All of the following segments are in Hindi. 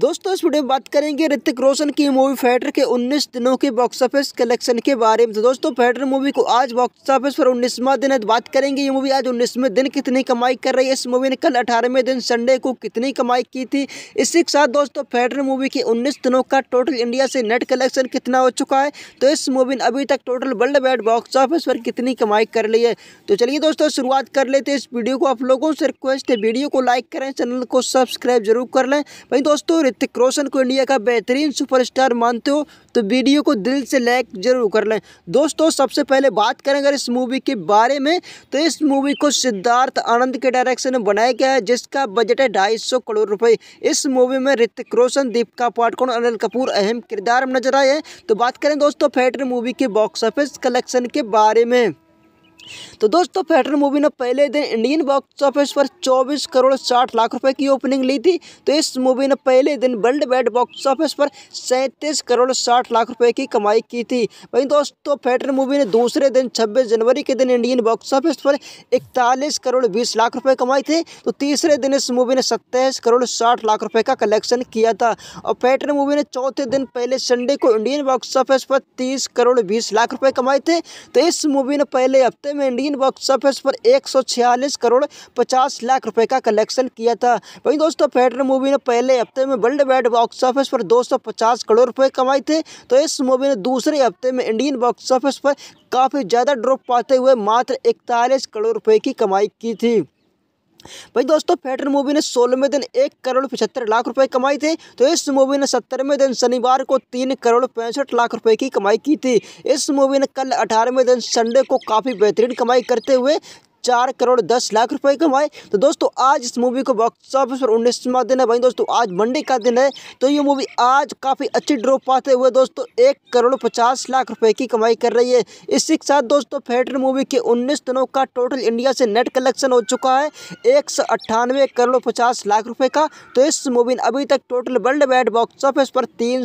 दोस्तों इस वीडियो में बात करेंगे ऋतिक रोशन की मूवी फैटर के 19 दिनों के बॉक्स ऑफिस कलेक्शन के बारे में तो दोस्तों फैटर मूवी को आज बॉक्स ऑफिस पर उन्नीसवा दिन है तो बात करेंगे ये मूवी आज उन्नीसवें दिन कितनी कमाई कर रही है इस मूवी ने कल अठारहवें दिन संडे को कितनी कमाई की थी इसी के साथ दोस्तों फैटर मूवी के उन्नीस दिनों का टोटल इंडिया से नेट कलेक्शन कितना हो चुका है तो इस मूवी ने अभी तक total world wide box office पर कितनी कमाई कर ली है तो चलिए दोस्तों शुरुआत कर लेते हैं इस वीडियो को आप लोगों से रिक्वेस्ट है वीडियो को लाइक करें चैनल को सब्सक्राइब जरूर कर लें भाई दोस्तों ऋतिक रोशन को इंडिया का बेहतरीन सुपरस्टार मानते हो तो वीडियो को दिल से लाइक जरूर कर लें दोस्तों सबसे पहले बात करें अगर इस मूवी के बारे में तो इस मूवी को सिद्धार्थ आनंद के डायरेक्शन में बनाया गया है जिसका बजट है ढाई करोड़ रुपए इस मूवी में ऋतिक रोशन दीपिका पाटकोण अनिल कपूर अहम किरदार नजर आए हैं तो बात करें दोस्तों फैटर मूवी के बॉक्स ऑफिस कलेक्शन के बारे में तो दोस्तों फैटर मूवी ने पहले दिन इंडियन बॉक्स ऑफिस पर 24 करोड़ 60 लाख रुपए की ओपनिंग ली थी तो इस मूवी ने पहले दिन वर्ल्ड वाइड बॉक्स ऑफिस पर सैंतीस करोड़ साठ लाख रुपए की कमाई की थी वहीं दोस्तों फैटर मूवी ने दूसरे दिन छब्बीस जनवरी के दिन इंडियन बॉक्स ऑफिस पर इकतालीस करोड़ बीस लाख रुपये कमाई थे तो तीसरे दिन इस मूवी ने सत्ताईस करोड़ साठ लाख रुपये का कलेक्शन किया था और फैटर मूवी ने चौथे दिन पहले संडे को इंडियन बॉक्स ऑफिस पर तीस करोड़ बीस लाख रुपये कमाए थे तो इस मूवी ने पहले हफ्ते में इंडियन बॉक्स ऑफिस पर एक करोड़ 50 लाख रुपए का कलेक्शन किया था वहीं दोस्तों पैटर्न मूवी ने पहले हफ्ते में वर्ल्ड वाइड बॉक्स ऑफिस पर 250 करोड़ रुपए कमाए थे तो इस मूवी ने दूसरे हफ्ते में इंडियन बॉक्स ऑफिस पर काफ़ी ज़्यादा ड्रॉप पाते हुए मात्र इकतालीस करोड़ रुपये की कमाई की थी भाई दोस्तों फैटर मूवी ने सोलहवें दिन एक करोड़ पचहत्तर लाख रुपए कमाए थे तो इस मूवी ने सत्तरवें दिन शनिवार को तीन करोड़ पैंसठ लाख रुपए की कमाई की थी इस मूवी ने कल अठारहवें दिन संडे को काफ़ी बेहतरीन कमाई करते हुए चार करोड़ दस लाख रुपए कमाए तो दोस्तों आज इस मूवी को बॉक्स ऑफिस पर उन्नीसवा दिन है भाई दोस्तों आज मंडे का दिन है तो ये मूवी आज काफ़ी अच्छी ड्रॉप पाते हुए दोस्तों एक करोड़ पचास लाख रुपए की कमाई कर रही है इसी के साथ दोस्तों फेटर मूवी के उन्नीस दिनों का टोटल इंडिया से नेट कलेक्शन हो चुका है एक करोड़ पचास लाख रुपये का तो इस मूवी ने अभी तक total world wide box office पर तीन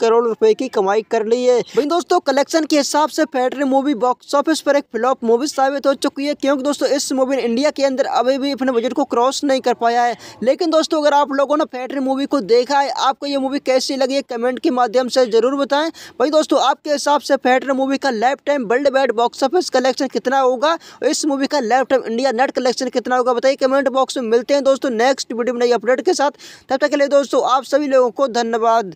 करोड़ रुपये की कमाई कर ली है भाई दोस्तों कलेक्शन के हिसाब से फैटर मूवी बॉक्स ऑफिस पर एक फ्लॉप मूवी साबित हो चुकी है क्यों क्योंकि दोस्तों इस मूवी ने इंडिया के अंदर अभी भी अपने बजट को क्रॉस नहीं कर पाया है लेकिन दोस्तों अगर आप लोगों ने फैक्ट्री मूवी को देखा है आपको ये मूवी कैसी लगी है कमेंट के माध्यम से ज़रूर बताएं भाई दोस्तों आपके हिसाब से फैक्ट्री मूवी का life time world wide box office collection कितना होगा इस मूवी का life time India net collection कितना होगा बताइए कमेंट बॉक्स में मिलते हैं दोस्तों नेक्स्ट वीडियो में नई अपडेट के साथ तब तक के लिए दोस्तों आप सभी लोगों को धन्यवाद